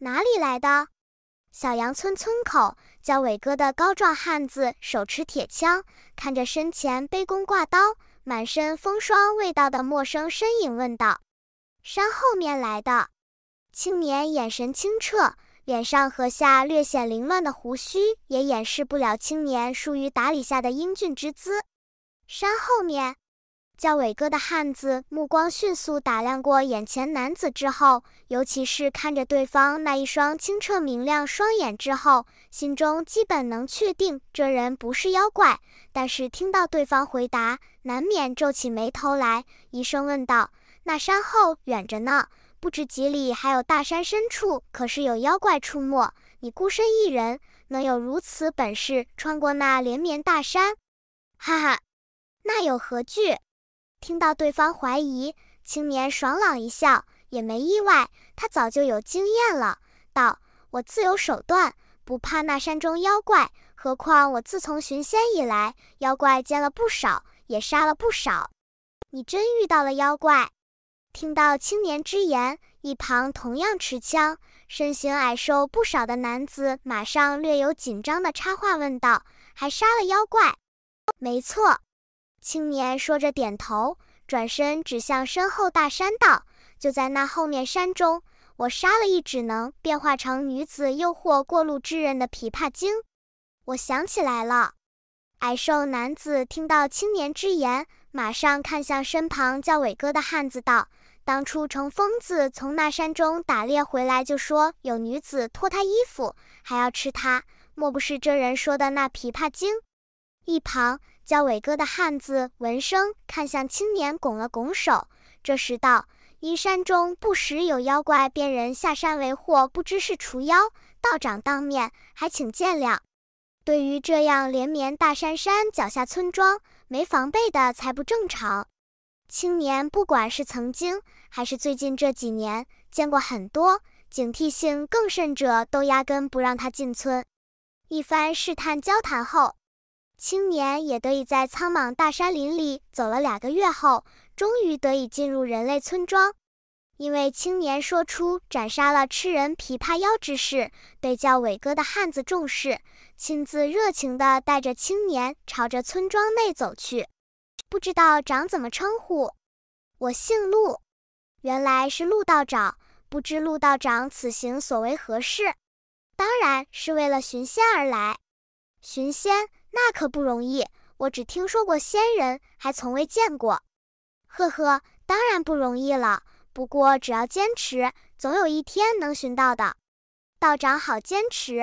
哪里来的？小羊村村口，叫伟哥的高壮汉子手持铁枪，看着身前背弓挂刀、满身风霜味道的陌生身影，问道：“山后面来的。”青年眼神清澈，脸上和下略显凌乱的胡须也掩饰不了青年疏于打理下的英俊之姿。山后面。叫伟哥的汉子目光迅速打量过眼前男子之后，尤其是看着对方那一双清澈明亮双眼之后，心中基本能确定这人不是妖怪。但是听到对方回答，难免皱起眉头来，医生问道：“那山后远着呢，不知几里，还有大山深处，可是有妖怪出没。你孤身一人，能有如此本事穿过那连绵大山？”哈哈，那有何惧？听到对方怀疑，青年爽朗一笑，也没意外，他早就有经验了，道：“我自有手段，不怕那山中妖怪。何况我自从寻仙以来，妖怪见了不少，也杀了不少。”你真遇到了妖怪？听到青年之言，一旁同样持枪、身形矮瘦不少的男子马上略有紧张的插话问道：“还杀了妖怪？”没错。青年说着，点头，转身指向身后大山，道：“就在那后面山中，我杀了一只能变化成女子诱惑过路之人的琵琶精。”我想起来了。矮瘦男子听到青年之言，马上看向身旁叫伟哥的汉子，道：“当初程疯子从那山中打猎回来，就说有女子脱他衣服，还要吃他，莫不是这人说的那琵琶精？”一旁。叫伟哥的汉子闻声看向青年，拱了拱手。这时道：“阴山中不时有妖怪变人下山为祸，不知是除妖道长当面还请见谅。”对于这样连绵大山山脚下村庄没防备的才不正常。青年不管是曾经还是最近这几年见过很多警惕性更甚者都压根不让他进村。一番试探交谈后。青年也得以在苍莽大山林里走了两个月后，终于得以进入人类村庄。因为青年说出斩杀了吃人琵琶妖之事，被叫伟哥的汉子重视，亲自热情地带着青年朝着村庄内走去。不知道长怎么称呼，我姓陆，原来是陆道长。不知陆道长此行所为何事？当然是为了寻仙而来。寻仙。那可不容易，我只听说过仙人，还从未见过。呵呵，当然不容易了。不过只要坚持，总有一天能寻到的。道长好坚持。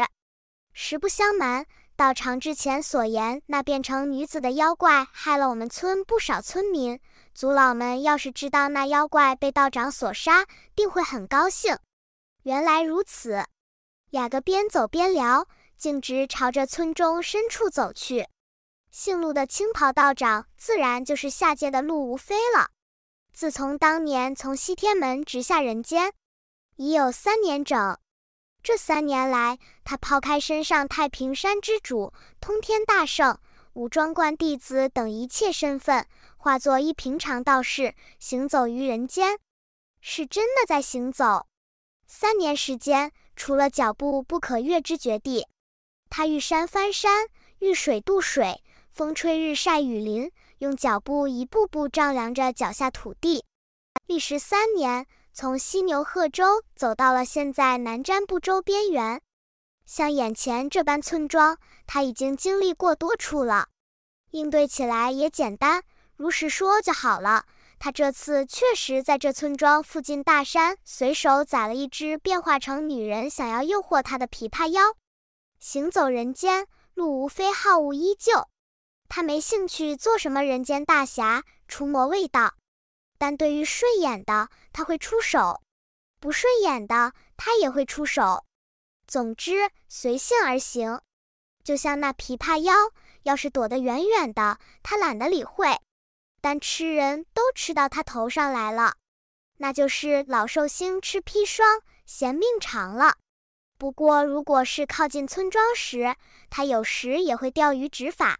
实不相瞒，道长之前所言，那变成女子的妖怪害了我们村不少村民。族老们要是知道那妖怪被道长所杀，定会很高兴。原来如此。雅格边走边聊。径直朝着村中深处走去，姓陆的青袍道长自然就是下界的陆无非了。自从当年从西天门直下人间，已有三年整。这三年来，他抛开身上太平山之主、通天大圣、武装观弟子等一切身份，化作一平常道士行走于人间，是真的在行走。三年时间，除了脚步不可越之绝地。他遇山翻山，遇水渡水，风吹日晒雨淋，用脚步一步步丈量着脚下土地，历时三年，从犀牛贺州走到了现在南瞻部洲边缘。像眼前这般村庄，他已经经历过多处了，应对起来也简单，如实说就好了。他这次确实在这村庄附近大山随手宰了一只变化成女人想要诱惑他的琵琶妖。行走人间，路无非好物依旧。他没兴趣做什么人间大侠，除魔卫道。但对于顺眼的，他会出手；不顺眼的，他也会出手。总之，随性而行。就像那琵琶妖，要是躲得远远的，他懒得理会；但吃人都吃到他头上来了，那就是老寿星吃砒霜，嫌命长了。不过，如果是靠近村庄时，他有时也会钓鱼执法，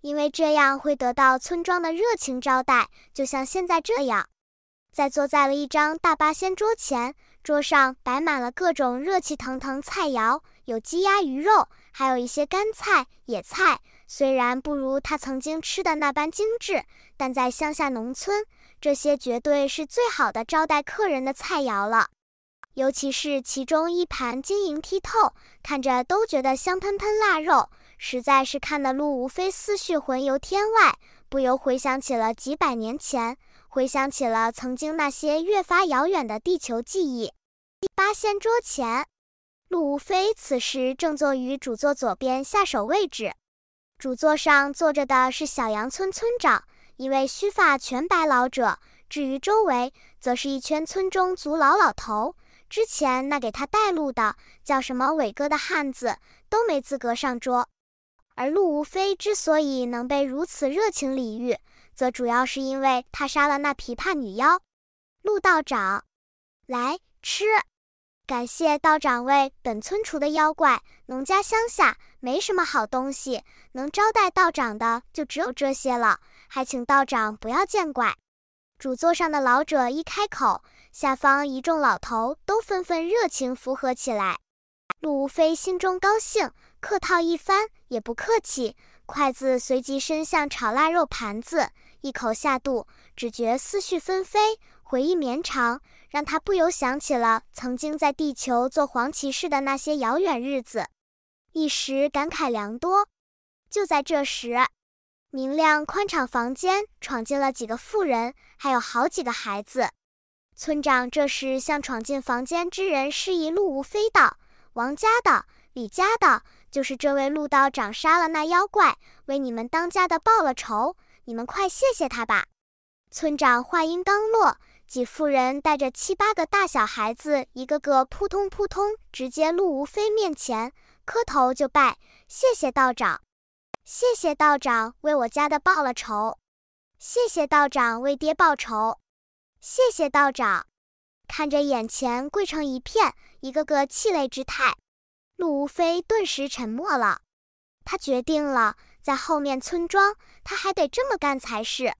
因为这样会得到村庄的热情招待，就像现在这样。在坐在了一张大八仙桌前，桌上摆满了各种热气腾腾菜肴，有鸡鸭鱼肉，还有一些干菜野菜。虽然不如他曾经吃的那般精致，但在乡下农村，这些绝对是最好的招待客人的菜肴了。尤其是其中一盘晶莹剔透，看着都觉得香喷喷。腊肉实在是看得陆无非思绪魂游天外，不由回想起了几百年前，回想起了曾经那些越发遥远的地球记忆。八仙桌前，陆无非此时正坐于主座左边下手位置，主座上坐着的是小羊村村长，一位须发全白老者。至于周围，则是一圈村中族老老头。之前那给他带路的叫什么伟哥的汉子都没资格上桌，而陆无非之所以能被如此热情礼遇，则主要是因为他杀了那琵琶女妖。陆道长，来吃，感谢道长为本村除的妖怪。农家乡下没什么好东西，能招待道长的就只有这些了，还请道长不要见怪。主座上的老者一开口。下方一众老头都纷纷热情附和起来，陆无非心中高兴，客套一番也不客气，筷子随即伸向炒腊肉盘子，一口下肚，只觉思绪纷飞，回忆绵长，让他不由想起了曾经在地球做黄骑士的那些遥远日子，一时感慨良多。就在这时，明亮宽敞房间闯进了几个妇人，还有好几个孩子。村长这时向闯进房间之人示意：“陆无非道，王家的、李家的，就是这位陆道长杀了那妖怪，为你们当家的报了仇。你们快谢谢他吧。”村长话音刚落，几妇人带着七八个大小孩子，一个个扑通扑通，直接陆无非面前磕头就拜：“谢谢道长，谢谢道长为我家的报了仇，谢谢道长为爹报仇。”谢谢道长。看着眼前跪成一片，一个个气馁之态，陆无非顿时沉默了。他决定了，在后面村庄，他还得这么干才是。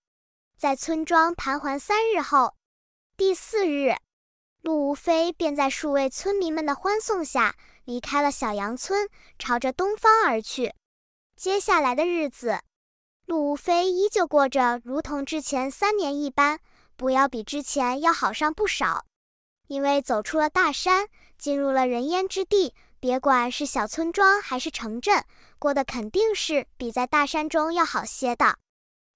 在村庄盘桓三日后，第四日，陆无非便在数位村民们的欢送下离开了小羊村，朝着东方而去。接下来的日子，陆无非依旧过着如同之前三年一般。不要比之前要好上不少，因为走出了大山，进入了人烟之地。别管是小村庄还是城镇，过得肯定是比在大山中要好些的。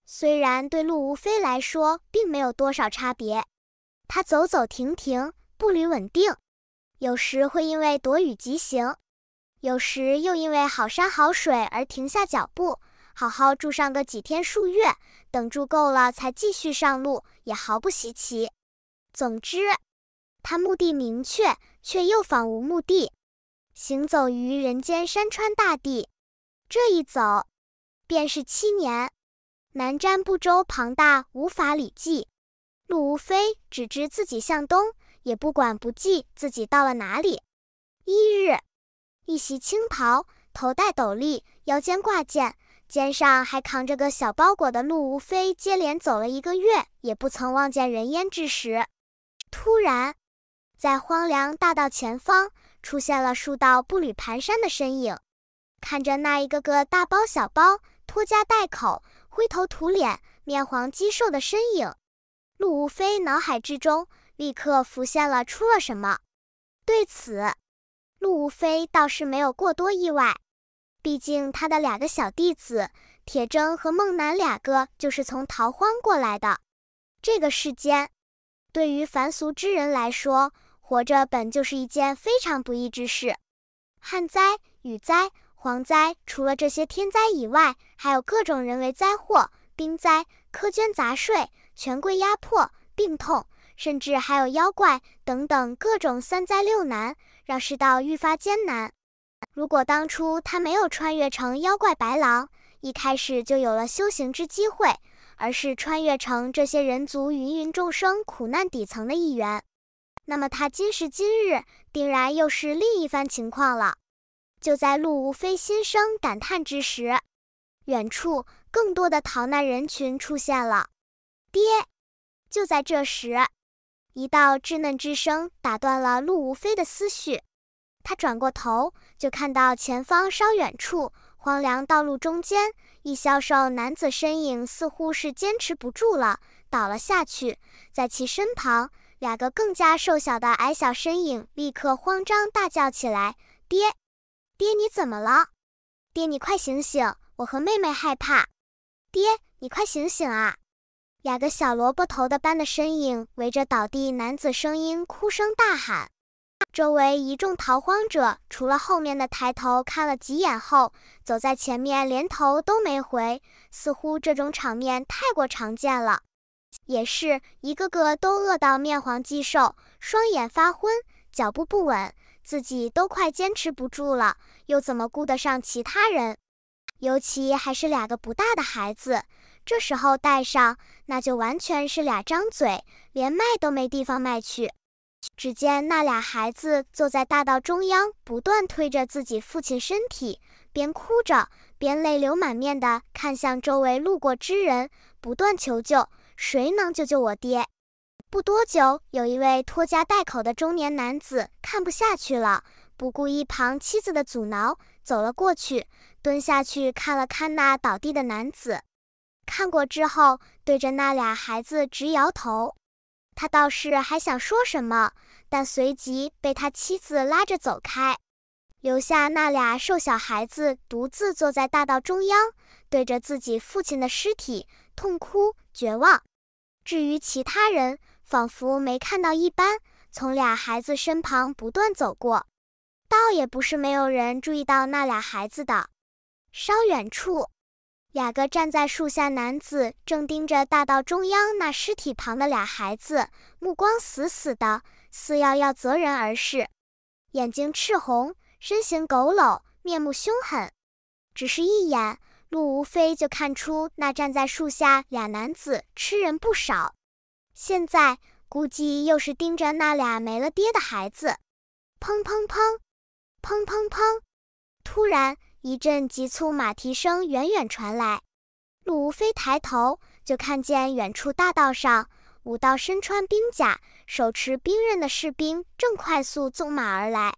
虽然对陆无非来说并没有多少差别，他走走停停，步履稳定，有时会因为躲雨急行，有时又因为好山好水而停下脚步，好好住上个几天数月，等住够了才继续上路。也毫不稀奇。总之，他目的明确，却又仿无目的，行走于人间山川大地。这一走，便是七年。南瞻部洲庞大无法理计，路无非只知自己向东，也不管不记自己到了哪里。一日，一袭青袍，头戴斗笠，腰间挂剑。肩上还扛着个小包裹的路无非，接连走了一个月，也不曾望见人烟之时，突然，在荒凉大道前方出现了数道步履蹒跚的身影。看着那一个个大包小包、拖家带口、灰头土脸、面黄肌瘦的身影，路无非脑海之中立刻浮现了出了什么。对此，路无非倒是没有过多意外。毕竟，他的两个小弟子铁铮和孟楠两个就是从逃荒过来的。这个世间，对于凡俗之人来说，活着本就是一件非常不易之事。旱灾、雨灾、蝗灾，除了这些天灾以外，还有各种人为灾祸，兵灾、苛捐杂税、权贵压迫、病痛，甚至还有妖怪等等各种三灾六难，让世道愈发艰难。如果当初他没有穿越成妖怪白狼，一开始就有了修行之机会，而是穿越成这些人族芸芸众生苦难底层的一员，那么他今时今日定然又是另一番情况了。就在陆无非心生感叹之时，远处更多的逃难人群出现了。爹！就在这时，一道稚嫩之声打断了陆无非的思绪。他转过头，就看到前方稍远处荒凉道路中间，一消瘦男子身影似乎是坚持不住了，倒了下去。在其身旁，两个更加瘦小的矮小身影立刻慌张大叫起来：“爹，爹，你怎么了？爹，你快醒醒！我和妹妹害怕。爹，你快醒醒啊！”两个小萝卜头的般的身影围着倒地男子，声音哭声大喊。周围一众逃荒者，除了后面的抬头看了几眼后，走在前面连头都没回，似乎这种场面太过常见了。也是，一个个都饿到面黄肌瘦，双眼发昏，脚步不稳，自己都快坚持不住了，又怎么顾得上其他人？尤其还是两个不大的孩子，这时候带上，那就完全是俩张嘴，连卖都没地方卖去。只见那俩孩子坐在大道中央，不断推着自己父亲身体，边哭着边泪流满面的看向周围路过之人，不断求救：“谁能救救我爹？”不多久，有一位拖家带口的中年男子看不下去了，不顾一旁妻子的阻挠，走了过去，蹲下去看了看那倒地的男子，看过之后，对着那俩孩子直摇头。他倒是还想说什么，但随即被他妻子拉着走开，留下那俩瘦小孩子独自坐在大道中央，对着自己父亲的尸体痛哭绝望。至于其他人，仿佛没看到一般，从俩孩子身旁不断走过。倒也不是没有人注意到那俩孩子的，稍远处。两个站在树下男子正盯着大道中央那尸体旁的俩孩子，目光死死的，似要要择人而噬，眼睛赤红，身形佝偻，面目凶狠。只是一眼，陆无非就看出那站在树下俩男子吃人不少，现在估计又是盯着那俩没了爹的孩子。砰砰砰，砰砰砰！突然。一阵急促马蹄声远远传来，陆无非抬头就看见远处大道上五道身穿兵甲、手持兵刃的士兵正快速纵马而来。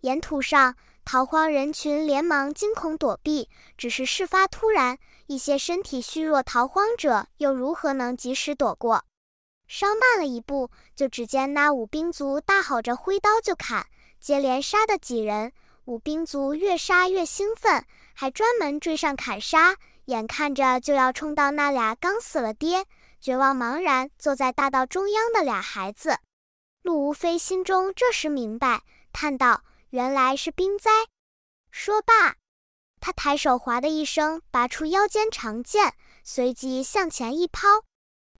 沿途上逃荒人群连忙惊恐躲避，只是事发突然，一些身体虚弱逃荒者又如何能及时躲过？稍慢了一步，就只见那五兵卒大吼着挥刀就砍，接连杀的几人。武兵族越杀越兴奋，还专门追上砍杀，眼看着就要冲到那俩刚死了爹，绝望茫然坐在大道中央的俩孩子。陆无非心中这时明白，叹道：“原来是兵灾。”说罢，他抬手“哗”的一声拔出腰间长剑，随即向前一抛，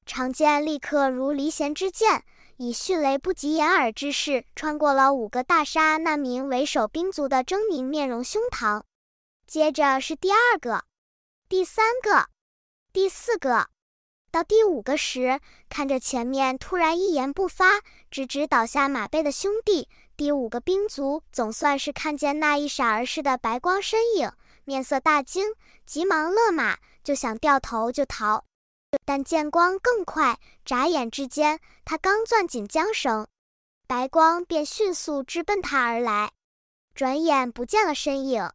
长剑立刻如离弦之箭。以迅雷不及掩耳之势穿过了五个大沙那名为首兵卒的狰狞面容胸膛，接着是第二个、第三个、第四个，到第五个时，看着前面突然一言不发、直直倒下马背的兄弟，第五个兵卒总算是看见那一闪而逝的白光身影，面色大惊，急忙勒马，就想掉头就逃。但见光更快，眨眼之间，他刚攥紧缰绳，白光便迅速直奔他而来，转眼不见了身影。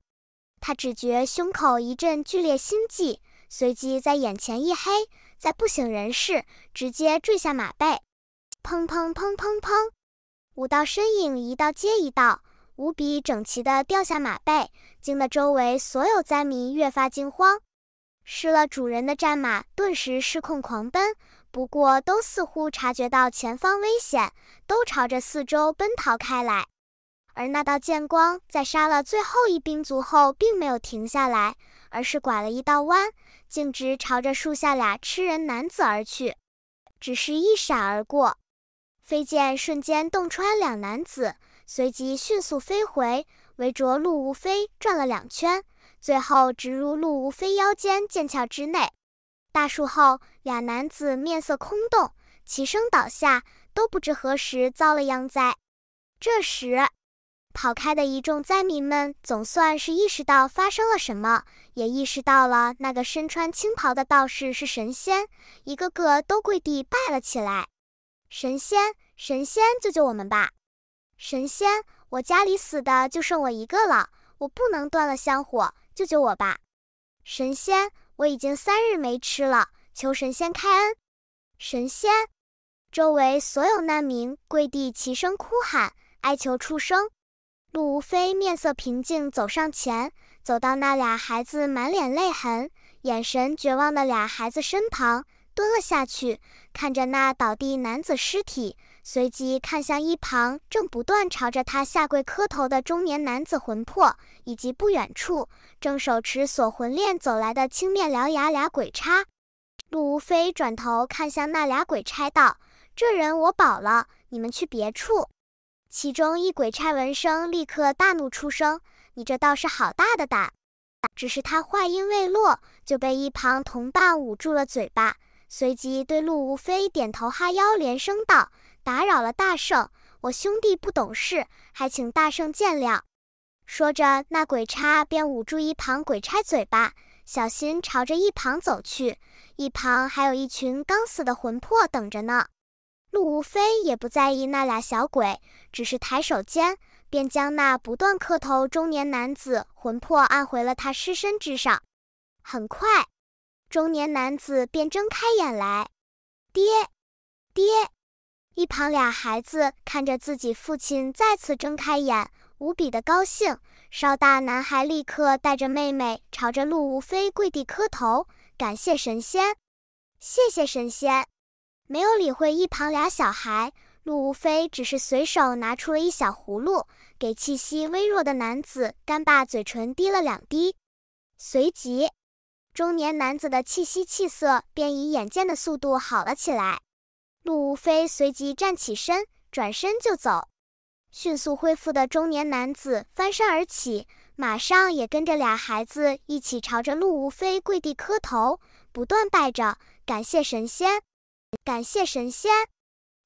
他只觉胸口一阵剧烈心悸，随即在眼前一黑，再不省人事，直接坠下马背。砰砰砰砰砰，五道身影一道接一道，无比整齐地掉下马背，惊得周围所有灾民越发惊慌。失了主人的战马顿时失控狂奔，不过都似乎察觉到前方危险，都朝着四周奔逃开来。而那道剑光在杀了最后一兵卒后，并没有停下来，而是拐了一道弯，径直朝着树下俩吃人男子而去，只是一闪而过，飞剑瞬间洞穿两男子，随即迅速飞回，围着陆无非转了两圈。最后植入陆无非腰间剑鞘之内，大树后俩男子面色空洞，齐声倒下，都不知何时遭了殃灾。这时，跑开的一众灾民们总算是意识到发生了什么，也意识到了那个身穿青袍的道士是神仙，一个个都跪地拜了起来：“神仙，神仙救救我们吧！神仙，我家里死的就剩我一个了，我不能断了香火。”救救我吧，神仙！我已经三日没吃了，求神仙开恩！神仙！周围所有难民跪地齐声哭喊，哀求出声。陆无非面色平静，走上前，走到那俩孩子满脸泪痕、眼神绝望的俩孩子身旁，蹲了下去，看着那倒地男子尸体。随即看向一旁正不断朝着他下跪磕头的中年男子魂魄，以及不远处正手持锁魂链走来的青面獠牙俩鬼差。陆无非转头看向那俩鬼差道：“这人我保了，你们去别处。”其中一鬼差闻声立刻大怒出声：“你这倒是好大的胆！”只是他话音未落，就被一旁同伴捂住了嘴巴。随即对陆无非点头哈腰，连声道：“打扰了，大圣，我兄弟不懂事，还请大圣见谅。”说着，那鬼差便捂住一旁鬼差嘴巴，小心朝着一旁走去。一旁还有一群刚死的魂魄等着呢。陆无非也不在意那俩小鬼，只是抬手间，便将那不断磕头中年男子魂魄按回了他尸身之上。很快。中年男子便睁开眼来，爹，爹！一旁俩孩子看着自己父亲再次睁开眼，无比的高兴。稍大男孩立刻带着妹妹朝着陆无非跪地磕头，感谢神仙，谢谢神仙！没有理会一旁俩小孩，陆无非只是随手拿出了一小葫芦，给气息微弱的男子干爸嘴唇滴了两滴，随即。中年男子的气息、气色便以眼见的速度好了起来。陆无非随即站起身，转身就走。迅速恢复的中年男子翻身而起，马上也跟着俩孩子一起朝着陆无非跪地磕头，不断拜着，感谢神仙，感谢神仙。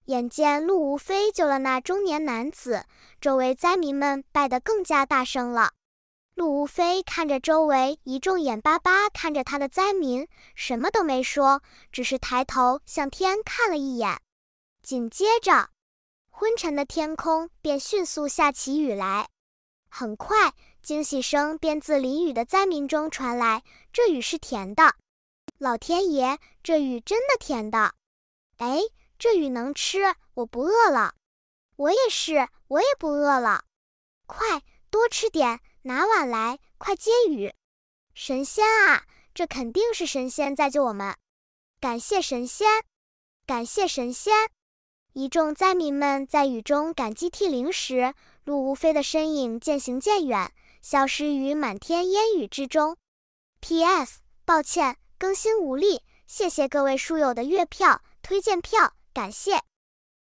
眼见陆无非救了那中年男子，周围灾民们拜得更加大声了。陆无非看着周围一众眼巴巴看着他的灾民，什么都没说，只是抬头向天看了一眼。紧接着，昏沉的天空便迅速下起雨来。很快，惊喜声便自淋雨的灾民中传来：“这雨是甜的！老天爷，这雨真的甜的！哎，这雨能吃！我不饿了。我也是，我也不饿了。快，多吃点。”拿碗来，快接雨！神仙啊，这肯定是神仙在救我们！感谢神仙，感谢神仙！一众灾民们在雨中感激涕零时，陆无非的身影渐行渐远，消失于满天烟雨之中。P.S. 抱歉，更新无力，谢谢各位书友的月票、推荐票，感谢。